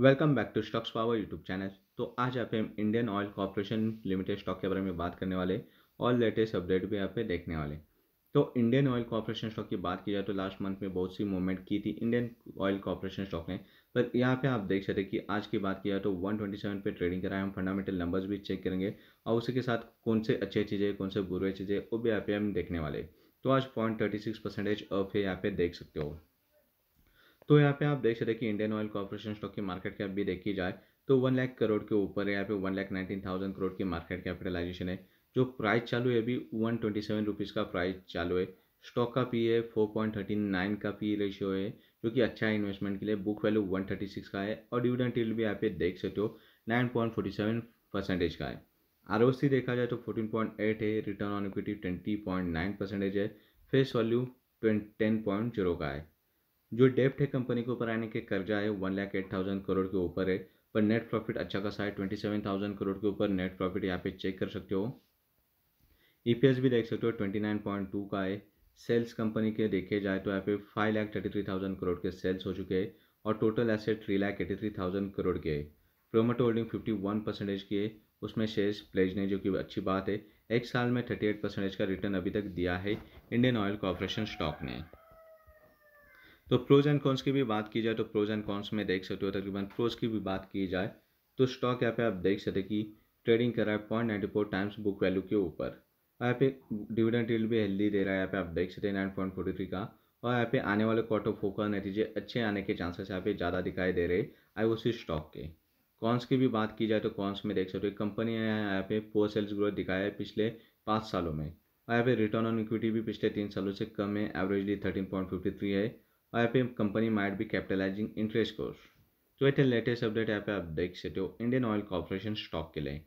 welcome back to stocks power YouTube channel तो आज यहाँ पे हम Indian Oil Corporation Limited stock के बारे में बात करने वाले और लेटेस्ट अपडेट भी यहाँ पे देखने वाले तो इंडियन ऑयल कॉरपोरेशन स्टॉक की बात की जाए तो लास्ट मंथ में बहुत सी मूवमेंट की थी इंडियन ऑयल कॉरपोरेशन स्टॉक ने पर यहाँ पे आप देख सकते कि आज की बात की जाए तो 127 पे ट्रेडिंग कराए हम फंडामेंटल नंबर्स भी चेक करेंगे और उसी के साथ कौन से अच्छे चीज़ें कौन से बुरे चीज़ें वो भी यहाँ पे हम देखने वाले तो आज point thirty six percentage off है यहाँ पे देख सकते हो तो यहाँ पे आप देख सकते कि इंडियन ऑयल कॉरपोरेशन स्टॉक की मार्केट कैप भी देखी जाए तो वन लाख करोड़ के ऊपर है यहाँ पे one lakh nineteen thousand crore की मार्केट कैपिटलाइजेशन है जो प्राइस चालू है अभी वन ट्वेंटी सेवन रुपीज़ का प्राइस चालू है स्टॉक का पी है फोर पॉइंट थर्टी नाइन का पी रेशियो है जो कि अच्छा है इन्वेस्टमेंट के लिए book value one thirty six का है और डिविडेंड टील भी यहाँ पे देख सकते हो nine point forty seven percentage का है आर ओ सी देखा जाए तो फोर्टीन पॉइंट एट है return on equity twenty point nine percentage है face value ten point zero का है जो डेप्ट है कंपनी के ऊपर आने के कर्जा है one lakh eight thousand crore के ऊपर है पर नेट प्रॉफिट अच्छा खासा है ट्वेंटी सेवन थाउजेंड करोड़ के ऊपर नेट प्रॉफिट यहाँ पे चेक कर सकते हो ईपीएस e भी देख सकते हो ट्वेंटी नाइन पॉइंट टू का है सेल्स कंपनी के देखे जाए तो यहाँ पे five lakh thirty three thousand crore के सेल्स हो चुके हैं और total asset three lakh eighty three thousand crore के है promoter holding fifty one percentage की है उसमें शेयर्स प्लेज ने जो कि अच्छी बात है एक साल में थर्टी एट परसेंटेज का रिटर्न अभी तक दिया है इंडियन ऑयल कॉरपोरेशन स्टॉक ने तो प्रोज एंड कॉन्स की भी बात की जाए तो प्रोज एंड कॉन्स में देख सकते हो तकरीबन प्रोज की भी बात की जाए तो स्टॉक यहाँ पे आप देख सकते कि ट्रेडिंग कर रहा है point ninety four times book value के ऊपर और यहाँ पे डिविडेंड रील भी हेल्दी दे रहा है यहाँ पे आप देख सकते हैं नाइन पॉइंट फोर्टी थ्री का और यहाँ पे आने वाले कॉट ऑफ फोकर नतीजे अच्छे आने के चांसेस यहाँ पे ज़्यादा दिखाई दे रहे आई वो सी स्टॉक के कॉन्स की भी बात की जाए तो कॉन्स में देख सकते हो कंपनी यहाँ पे पोअर सेल्स ग्रोथ दिखाया है पिछले पाँच सालों में और यहाँ पे रिटर्न ऑन इक्विटी भी पिछले तीन सालों से कम है averagely thirteen point fifty three है और यहाँ पे कंपनी माइट भी कैपिटलाइजिंग इंटरेस्ट कोर्स तो ये थे लेटेस्ट अपडेट यहाँ पे आप देख सकते हो इंडियन ऑयल कॉरपोरेशन स्टॉक के लिए